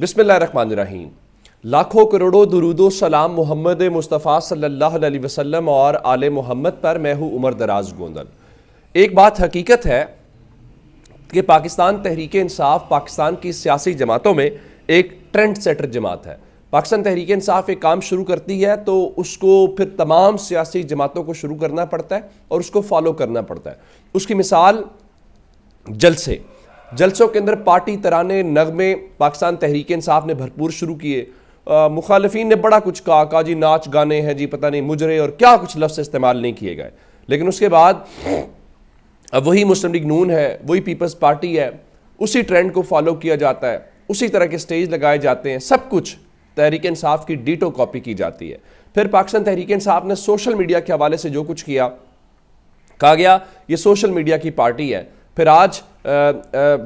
बिसमीम लाखों करोड़ों दरूदो सलाम मोहम्मद मुस्तफ़ा सल्लल्लाहु अलैहि वसल्लम और आल मोहम्मद पर मैं हूँ उमर दराज गोंदल एक बात हकीकत है कि पाकिस्तान तहरीक इंसाफ पाकिस्तान की सियासी जमातों में एक ट्रेंड सेटर जमात है पाकिस्तान तहरीक इंसाफ एक काम शुरू करती है तो उसको फिर तमाम सियासी जमातों को शुरू करना पड़ता है और उसको फॉलो करना पड़ता है उसकी मिसाल जलसे जलसों के अंदर पार्टी तराने नगमे पाकिस्तान तहरीक इंसाफ ने भरपूर शुरू किए मुखालफी ने बड़ा कुछ कहा कहा जी नाच गाने हैं जी पता नहीं मुजरे और क्या कुछ लफ्स इस्तेमाल नहीं किए गए लेकिन उसके बाद अब वही मुस्लिम लीग नून है वही पीपल्स पार्टी है उसी ट्रेंड को फॉलो किया जाता है उसी तरह के स्टेज लगाए जाते हैं सब कुछ तहरीक इंसाफ की डीटो कॉपी की जाती है फिर पाकिस्तान तहरीक इंसाफ ने सोशल मीडिया के हवाले से जो कुछ किया कहा गया ये सोशल मीडिया की पार्टी है फिर आज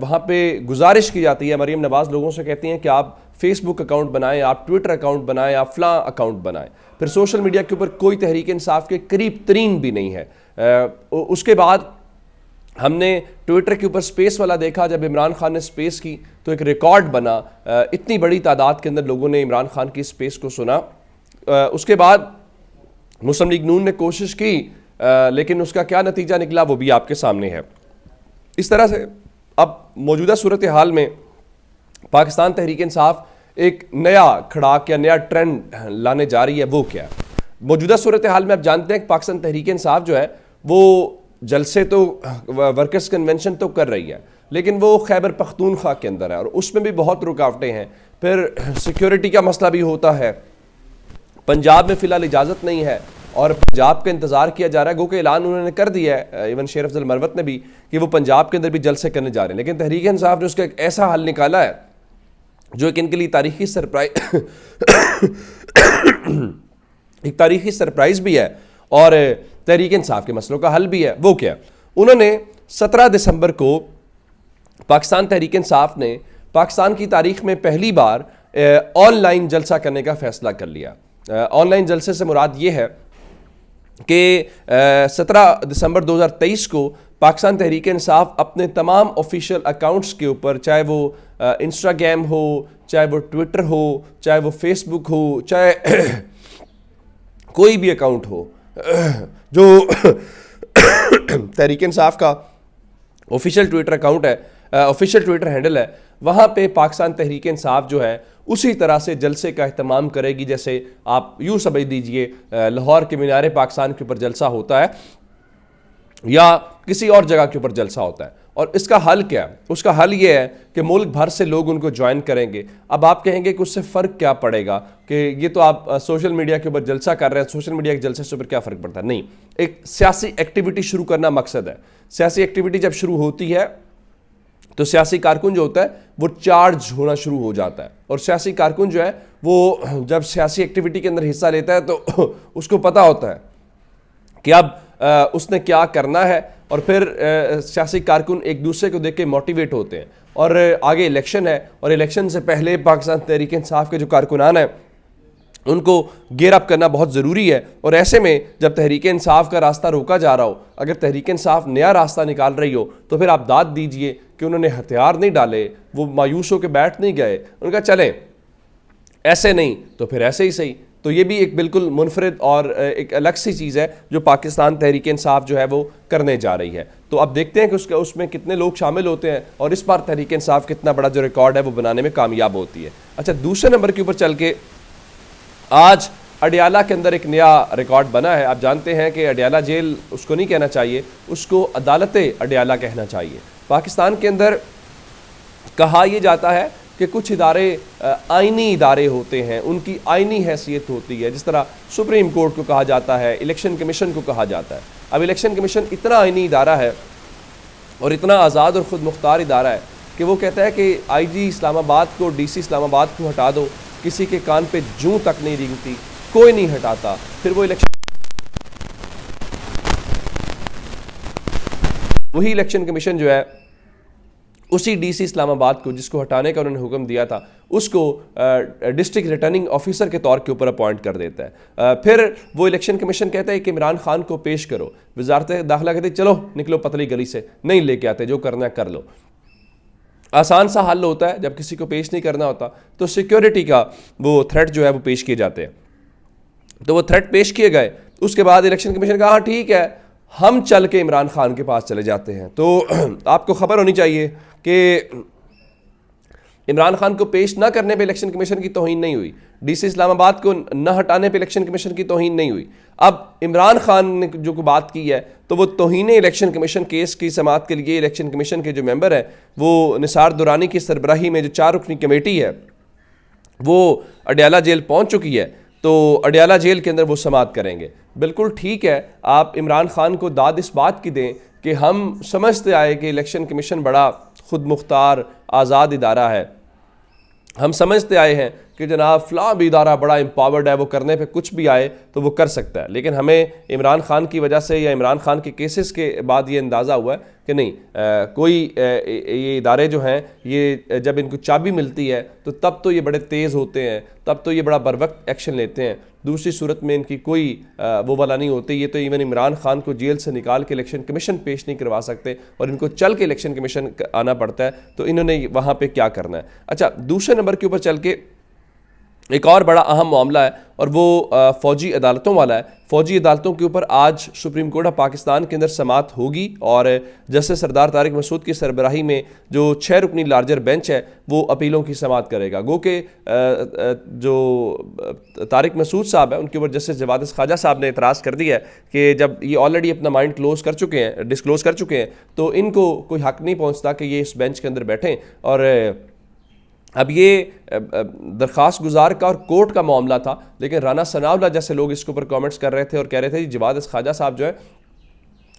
वहाँ पे गुजारिश की जाती है मरीम नवाज़ लोगों से कहती हैं कि आप फेसबुक अकाउंट बनाएं आप ट्विटर अकाउंट बनाएं आप फ्लां अकाउंट बनाएं फिर सोशल मीडिया के ऊपर कोई तहरीक इंसाफ के करीब तरीन भी नहीं है आ, उसके बाद हमने ट्विटर के ऊपर स्पेस वाला देखा जब इमरान खान ने स्पेस की तो एक रिकॉर्ड बना आ, इतनी बड़ी तादाद के अंदर लोगों ने इमरान खान की स्पेस को सुना आ, उसके बाद मुस्लिम लीग नून ने कोशिश की लेकिन उसका क्या नतीजा निकला वो भी आपके सामने है इस तरह से अब मौजूदा सूरत हाल में पाकिस्तान तहरीक इंसाफ एक नया खड़ाक या नया ट्रेंड लाने जा रही है वो क्या है मौजूदा सूरत हाल में आप जानते हैं कि पाकिस्तान तहरीक इंसाफ जो है वो जलसे तो वर्कर्स कन्वेंशन तो कर रही है लेकिन वो खैबर पख्तूनख्वा के अंदर है और उसमें भी बहुत रुकावटें हैं फिर सिक्योरिटी का मसला भी होता है पंजाब में फ़िलहाल इजाज़त नहीं है और पंजाब का इंतज़ार किया जा रहा है गो के ऐलान उन्होंने कर दिया है इवन शेर अफजल मरवत ने भी कि वो पंजाब के अंदर भी जलसे करने जा रहे हैं लेकिन तहरीक इंसाफ ने उसका एक ऐसा हल निकाला है जो एक इनके लिए तारीखी सरप्राइज एक तारीखी सरप्राइज़ भी है और तहरीक इंसाफ के मसलों का हल भी है वो क्या उन्होंने सत्रह दिसंबर को पाकिस्तान तहरीक इंसाफ ने पाकिस्तान की तारीख में पहली बार ऑनलाइन जलसा करने का फैसला कर लिया ऑनलाइन जलसे से मुराद ये है कि सत्रह दिसंबर 2023 को पाकिस्तान तहरीक इंसाफ अपने तमाम ऑफिशियल अकाउंट्स के ऊपर चाहे वो इंस्टाग्राम हो चाहे वो ट्विटर हो चाहे वो फेसबुक हो चाहे कोई भी अकाउंट हो जो तहरीक इंसाफ का ऑफिशियल ट्विटर अकाउंट है ऑफिशियल ट्विटर हैंडल है वहाँ पे पाकिस्तान तहरीक इंसाफ जो है उसी तरह से जलसे का अहतमाम करेगी जैसे आप यूँ समझ दीजिए लाहौर के मीनारे पाकिस्तान के ऊपर जलसा होता है या किसी और जगह के ऊपर जलसा होता है और इसका हल क्या है उसका हल ये है कि मुल्क भर से लोग उनको ज्वाइन करेंगे अब आप कहेंगे कि उससे फ़र्क क्या पड़ेगा कि ये तो आप सोशल मीडिया के ऊपर जलसा कर रहे हैं सोशल मीडिया के जलसे से ऊपर क्या फ़र्क पड़ता है नहीं एक सियासी एक्टिविटी शुरू करना मकसद है सियासी एक्टिविटी जब शुरू होती है तो सियासी कारकुन जो होता है वो चार्ज होना शुरू हो जाता है और सियासी कारकुन जो है वो जब सियासी एक्टिविटी के अंदर हिस्सा लेता है तो उसको पता होता है कि अब उसने क्या करना है और फिर सियासी कारकुन एक दूसरे को देख के मोटिवेट होते हैं और आगे इलेक्शन है और इलेक्शन से पहले पाकिस्तान तहरीक इंसाफ के जो कारकुनान हैं उनको गेयर अप करना बहुत ज़रूरी है और ऐसे में जब तहरीक इंसाफ का रास्ता रोका जा रहा हो अगर तहरीक इंसाफ नया रास्ता निकाल रही हो तो फिर आप दाद दीजिए कि उन्होंने हथियार नहीं डाले वो मायूस होकर बैठ नहीं गए उनका चलें ऐसे नहीं तो फिर ऐसे ही सही तो ये भी एक बिल्कुल मुनफरद और एक अलग सी चीज़ है जो पाकिस्तान तहरीक इंसाफ जो है वो करने जा रही है तो अब देखते हैं कि उसके उसमें कितने लोग शामिल होते हैं और इस बार तहरीक इंसाफ कितना बड़ा जो रिकॉर्ड है वो बनाने में कामयाब होती है अच्छा दूसरे नंबर के ऊपर चल के आज अडियाला के अंदर एक नया रिकॉर्ड बना है आप जानते हैं कि अडियाला जेल उसको नहीं कहना चाहिए उसको अदालत अडियाला कहना चाहिए पाकिस्तान के अंदर कहा यह जाता है कि कुछ इदारे आइनी इदारे होते हैं उनकी आइनी हैसियत होती है जिस तरह सुप्रीम कोर्ट को कहा जाता है इलेक्शन कमीशन को कहा जाता है अब इलेक्शन कमीशन इतना आइनी इदारा है और इतना आज़ाद और ख़ुद मुख्तार इदारा है कि वो कहता है कि आई जी इस्लामाबाद को डी सी इस्लामाबाद को हटा दो किसी के कान पर जूँ तक नहीं रिंगती कोई नहीं हटाता फिर वो इलेक्शन वही इलेक्शन कमीशन जो है उसी डीसी इस्लामाबाद को जिसको हटाने का उन्होंने हुक्म दिया था उसको डिस्ट्रिक्ट रिटर्निंग ऑफिसर के तौर के ऊपर अपॉइंट कर देता है आ, फिर वो इलेक्शन कमीशन कहता है कि इमरान खान को पेश करो वजारत दाखिला कहते चलो निकलो पतली गली से नहीं लेके आते जो करना कर लो आसान सा हल होता है जब किसी को पेश नहीं करना होता तो सिक्योरिटी का वो थ्रेट जो है वो पेश किए जाते हैं तो वो थ्रेट पेश किए गए उसके बाद इलेक्शन कमीशन कहा हाँ, ठीक है हम चल के इमरान खान के पास चले जाते हैं तो आपको खबर होनी चाहिए कि इमरान खान को पेश न करने पे इलेक्शन कमीशन की तोहन नहीं हुई डीसी इस्लामाबाद को न हटाने पे इलेक्शन कमीशन की तोहन नहीं हुई अब इमरान खान ने जो को बात की है तो वो तोहन इलेक्शन कमीशन केस की समात के लिए इलेक्शन कमीशन के जो मेंबर हैं वो निसार दुरानी की सरबराही में जो चार रुकनी कमेटी है वो अडयाला जेल पहुँच चुकी है तो अडयाला जेल के अंदर वो समात करेंगे बिल्कुल ठीक है आप इमरान खान को दाद इस बात की दें कि हम समझते आए कि इलेक्शन कमीशन बड़ा ख़ुद मुख्तार आज़ाद इदारा है हम समझते आए हैं कि जनाब फ़लाँ भी इदारा बड़ा एम्पावर्ड है वो करने पे कुछ भी आए तो वो कर सकता है लेकिन हमें इमरान खान की वजह से या इमरान खान के केसेस के बाद ये अंदाज़ा हुआ है कि नहीं आ, कोई आ, ये इदारे जो हैं ये जब इनको चाबी मिलती है तो तब तो ये बड़े तेज़ होते हैं तब तो ये बड़ा बर वक्त एक्शन लेते हैं दूसरी सूरत में इनकी कोई आ, वो वाला नहीं होती ये तो इवन इमरान खान को जेल से निकाल के इलेक्शन कमीशन पेश नहीं करवा सकते और इनको चल के इलेक्शन कमीशन आना पड़ता है तो इन्होंने वहाँ पर क्या करना है अच्छा दूसरे नंबर के ऊपर चल के एक और बड़ा अहम मामला है और वो फ़ौजी अदालतों वाला है फ़ौजी अदालतों के ऊपर आज सुप्रीम कोर्ट ऑफ पाकिस्तान के अंदर समात होगी और जस्टिस सरदार तारिक मसूद की सरबराही में जो छः रुकनी लार्जर बेंच है वो अपीलों की समात करेगा गो के जो तारिक मसूद साहब हैं उनके ऊपर जस्टिस जवादस ख्वाजा साहब ने इतराज़ कर दिया है कि जब ये ऑलरेडी अपना माइंड क्लोज कर चुके हैं डिसक्लोज़ कर चुके हैं तो इनको कोई हक नहीं पहुँचता कि ये इस बेंच के अंदर बैठें और अब ये दरख्वास्त गुजार का और कोर्ट का मामला था लेकिन राना सनावला जैसे लोग इसके ऊपर कॉमेंट्स कर रहे थे और कह रहे थे कि जवाद ख्वाजा साहब जो है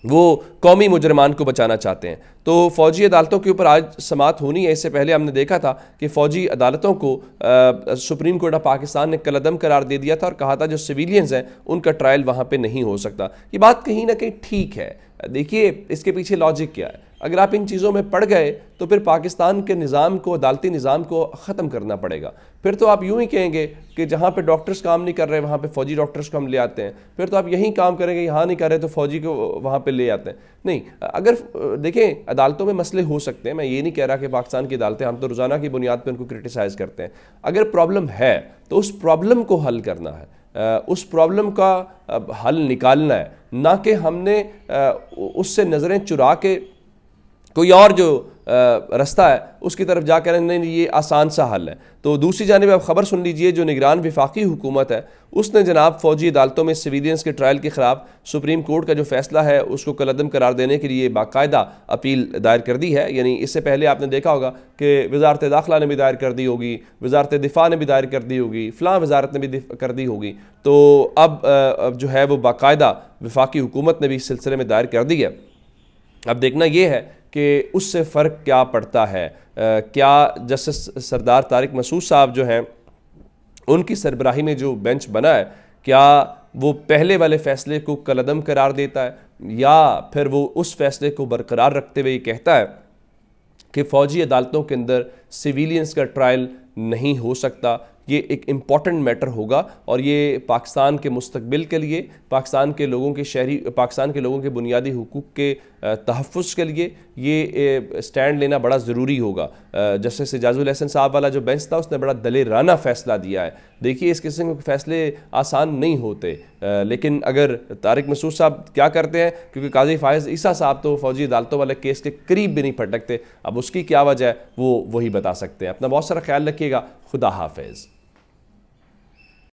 वो कौमी मुजरमान को बचाना चाहते हैं तो फ़ौजी अदालतों के ऊपर आज समात होनी है इससे पहले हमने देखा था कि फ़ौजी अदालतों को आ, सुप्रीम कोर्ट ऑफ पाकिस्तान ने कलदम करार दे दिया था और कहा था जो सिविलियंस हैं उनका ट्रायल वहाँ पे नहीं हो सकता ये बात कहीं ना कहीं ठीक है देखिए इसके पीछे लॉजिक क्या है अगर आप इन चीज़ों में पड़ गए तो फिर पाकिस्तान के निज़ाम को अदालती निज़ाम को ख़त्म करना पड़ेगा फिर तो आप यूँ ही कहेंगे कि जहाँ पे डॉक्टर्स काम नहीं कर रहे वहाँ पे फ़ौजी डॉक्टर्स को हम ले आते हैं फिर तो आप यहीं काम करेंगे यहाँ नहीं कर रहे तो फ़ौजी को वहाँ पे ले आते हैं नहीं अगर देखें अदालतों में मसले हो सकते हैं मैं ये नहीं कह रहा कि पाकिस्तान की अदालतें हम तो रोज़ाना की बुनियाद पर उनको क्रिटिसाइज़ करते हैं अगर प्रॉब्लम है तो उस प्रॉब्लम को हल करना है उस प्रॉब्लम का हल निकालना है ना कि हमने उससे नज़रें चुरा के कोई और जो रास्ता है उसकी तरफ जाकर नहीं ये आसान सा हल है तो दूसरी जानब आप ख़बर सुन लीजिए जो निगरान विफाकी हुकूमत है उसने जनाब फ़ौजी अदालतों में सिविलियंस के ट्रायल के ख़िलाफ़ सुप्रीम कोर्ट का जो फैसला है उसको कलदम करार देने के लिए बाकायदा अपील दायर कर दी है यानी इससे पहले आपने देखा होगा कि वजारत दाखिला ने भी दायर कर दी होगी वजारत दिफा ने भी दायर कर दी होगी फलां वजारत ने भी कर दी होगी तो अब जो है वो बाकायदा विफाकी हुकूमत ने भी इस सिलसिले में दायर कर दी है अब देखना यह है कि उससे फ़र्क क्या पड़ता है क्या जस्टिस सरदार तारिक मसूद साहब जो हैं उनकी सरबराही में जो बेंच बना है क्या वो पहले वाले फैसले को कलदम करार देता है या फिर वो उस फैसले को बरकरार रखते हुए कहता है कि फ़ौजी अदालतों के अंदर सिविलियंस का ट्रायल नहीं हो सकता ये एक इम्पॉर्टेंट मैटर होगा और ये पाकिस्तान के मुस्तबिल के लिए पाकिस्तान के लोगों के शहरी पाकिस्तान के लोगों के बुनियादी हकूक़ के तहफ़ के लिए ये स्टैंड लेना बड़ा ज़रूरी होगा जस्टिस एजाजुल हसन साहब वाला जो बेंच था उसने बड़ा दलेराना फ़ैसला दिया है देखिए इस किस्म के फ़ैसले आसान नहीं होते लेकिन अगर तारक मसूद साहब क्या करते हैं क्योंकि काजी फायज़ ईसा साहब तो फौजी अदालतों वाले केस के करीब भी नहीं फटकते अब उसकी क्या वजह है वो वही बता सकते हैं अपना बहुत सारा ख्याल रखिएगा खुदा हाफिज़